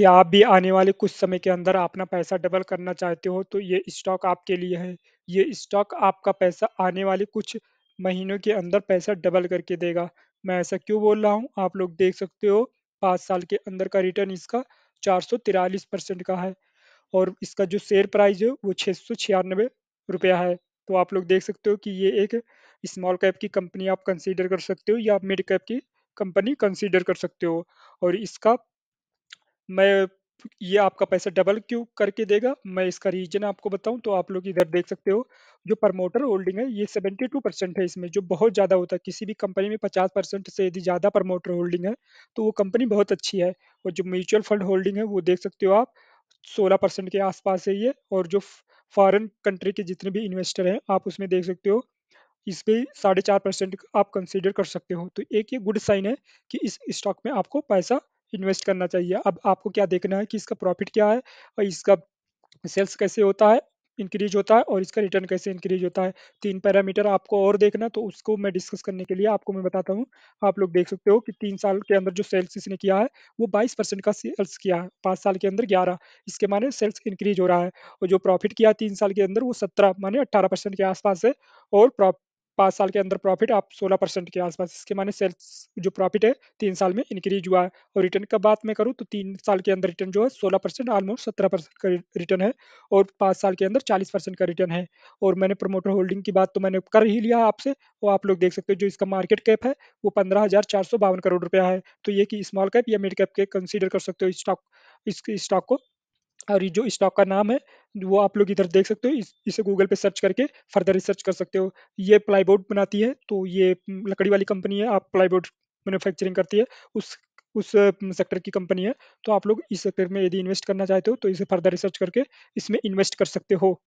कि आप भी आने वाले कुछ समय के अंदर अपना पैसा डबल करना चाहते हो तो ये स्टॉक आपके लिए है ये स्टॉक आपका पैसा आने वाले कुछ महीनों के अंदर पैसा डबल करके देगा मैं ऐसा क्यों बोल रहा हूँ आप लोग देख सकते हो पाँच साल के अंदर का रिटर्न इसका चार परसेंट का है और इसका जो शेयर प्राइस है वो छः सौ रुपया है तो आप लोग देख सकते हो कि ये एक स्मॉल कैप की कंपनी आप कंसीडर कर सकते हो या मिड कैप की कंपनी कंसीडर कर सकते हो और इसका मैं ये आपका पैसा डबल क्यों करके देगा मैं इसका रीजन आपको बताऊं तो आप लोग इधर देख सकते हो जो प्रमोटर होल्डिंग है ये 72 परसेंट है इसमें जो बहुत ज़्यादा होता है किसी भी कंपनी में 50 परसेंट से यदि ज़्यादा प्रमोटर होल्डिंग है तो वो कंपनी बहुत अच्छी है और जो म्यूचुअल फंड होल्डिंग है वो देख सकते हो आप सोलह परसेंट के आसपास है ये और जो फॉरन कंट्री के जितने भी इन्वेस्टर हैं आप उसमें देख सकते हो इस पर साढ़े चार परसेंट आप कंसिडर कर सकते हो तो एक ये गुड साइन है कि इस स्टॉक में आपको पैसा इन्वेस्ट करना चाहिए अब आपको क्या देखना है कि इसका प्रॉफिट क्या है और इसका सेल्स कैसे होता है इंक्रीज होता है और इसका रिटर्न कैसे इंक्रीज होता है तीन पैरामीटर आपको और देखना तो उसको मैं डिस्कस करने के लिए आपको मैं बताता हूँ आप लोग देख सकते हो कि तीन साल के अंदर जो सेल्स इसने किया है वो बाईस परसेंट का सेल्स किया है पाँच साल के अंदर ग्यारह इसके माने सेल्स इंक्रीज हो रहा है और जो प्रॉफिट किया तीन साल के अंदर वो सत्रह माने अट्ठारह के आसपास है और पाँच साल के अंदर प्रॉफिट आप सोलह परसेंट के आसपास इसके माने सेल्स जो प्रॉफिट है तीन साल में इंक्रीज हुआ है और रिटर्न का बात मैं करूँ तो तीन साल के अंदर रिटर्न जो है सोलह परसेंट ऑलमोस्ट सत्रह परसेंट का रिटर्न है और पाँच साल के अंदर चालीस परसेंट का रिटर्न है और मैंने प्रमोटर होल्डिंग की बात तो मैंने कर ही लिया आपसे वो आप लोग देख सकते हो जो इसका मार्केट कैप है वो पंद्रह हज़ार चार सौ बावन करोड़ रुपया है तो ये कि स्मॉल कैप या मिड कैप के कंसिडर कर सकते हो इस स्टॉक इस स्टॉक को और ये जो स्टॉक का नाम है वो आप लोग इधर देख सकते हो इस, इसे गूगल पे सर्च करके फर्दर रिसर्च कर सकते हो ये प्लाईबोर्ड बनाती है तो ये लकड़ी वाली कंपनी है आप प्लाईबोर्ड मैन्युफैक्चरिंग करती है उस उस सेक्टर की कंपनी है तो आप लोग इस सेक्टर में यदि इन्वेस्ट करना चाहते हो तो इसे फर्दर रिसर्च करके इसमें इन्वेस्ट कर सकते हो